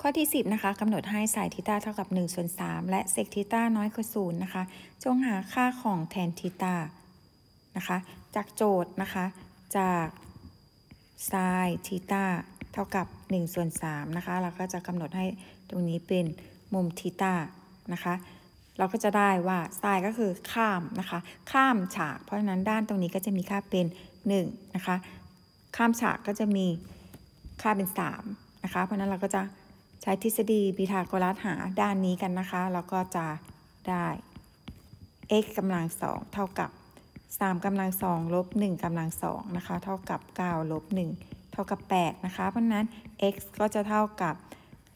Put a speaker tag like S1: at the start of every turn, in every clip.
S1: ข้อที่ 10นะคะกำหนดให้สายทิตาเท่ากับ1ส่วน3และเซกทิตาน้อยกว่า0นะคะจงหาค่าของแทนทิตานะคะจากโจทย์นะคะจากไซน์ทิตาเท่ากับ1ส่วน3นะคะเราก็จะกำหนดให้ตรงนี้เป็นมุมทิตานะคะเราก็จะได้ว่าไซน์ก็คือข้ามนะคะข้ามฉาก เพราะฉะนั้นด้านตรงนี้ก็จะมีค่าเป็น1นะคะข้ามฉากก็จะมีค่าเป็น3นะคะเพราะนั้นเราก็จะใช้ทฤษฎีพีทาโกรัสหาด้านนี้กันนะคะ แล้วก็จะได้ x กำลังสองเท่ากับ 3กำลังสองลบ1กำลังสองนะคะเท่ากับ9ลบ1เท่ากับ8นะคะ เพราะนั้น x ก็จะเท่ากับ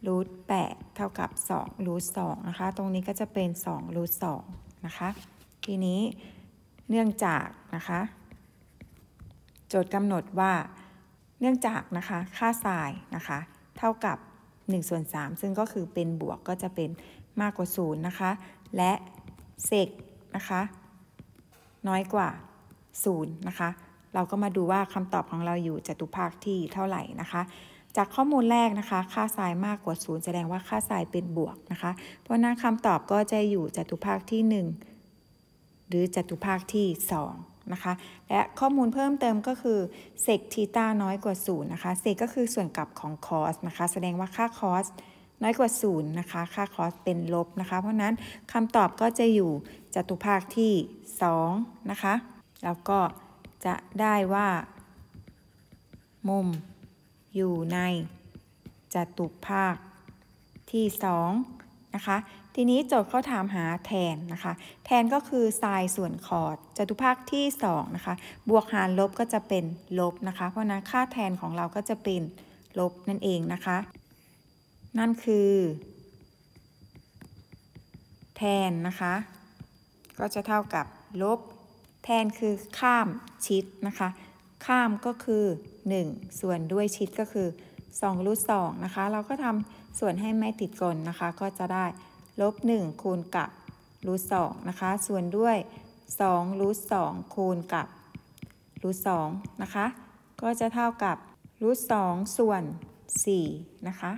S1: รูท8เท่ากับ2รูท2นะคะ ตรงนี้ก็จะเป็น2รูท2นะคะ ทีนี้เนื่องจาก นะคะโจทย์กำหนดว่าเนื่องจาก นะคะ ค่าสายนะคะ เท่ากับ1ส่วน3ซึ่งก็คือเป็นบวกก็จะเป็นมากกว่า0นะคะ และเศกนะคะน้อยกว่า0 นะคะ เราก็มาดูว่าคำตอบของเราอยู่จตุภาคที่เท่าไหร่นะคะ จากข้อมูลแรกนะคะค่าทรายมากกว่า0แสดงว่าค่าทรายเป็นบวกนะคะเพราะนั้นคำตอบก็จะอยู่จตุภาคที่ 1 หรือจตุภาคที่ 2นะคะและข้อมูลเพิ่มเติมก็คือเศกทีตาน้อยกว่า 0 นะคะเศกก็คือส่วนกลับของคอสนะคะ แสดงว่าค่าคอสน้อยกว่า 0 นะคะ ค่าคอสเป็นลบนะคะ เพราะนั้นคำตอบก็จะอยู่จตุภาคที่ 2 นะคะ แล้วก็จะได้ว่ามุมอยู่ในจตุภาคที่ 2นะคะทีนี้โจทย์เขาถามหาแทนนะคะแทนก็คือไซน์ส่วนคอร์ดจตุภาคที่2นะคะบวกหารลบก็จะเป็นลบนะคะเพราะนั้นค่าแทนของเราก็จะเป็นลบนั่นเองนะคะนั่นคือ แทนนะคะก็จะเท่ากับลบ แทนคือข้ามชิดนะคะข้ามก็คือ 1 ส่วนด้วยชิดก็คือ2รูท2นะคะ เราก็ทำส่วนให้ไม่ติดกลนนะคะ ก็จะได้ลบ 1คูณกับรูท2นะคะ ส่วนด้วย2รูท2คูณกับรูท2นะคะ ก็จะเท่ากับรูท2ส่วน 4 นะคะ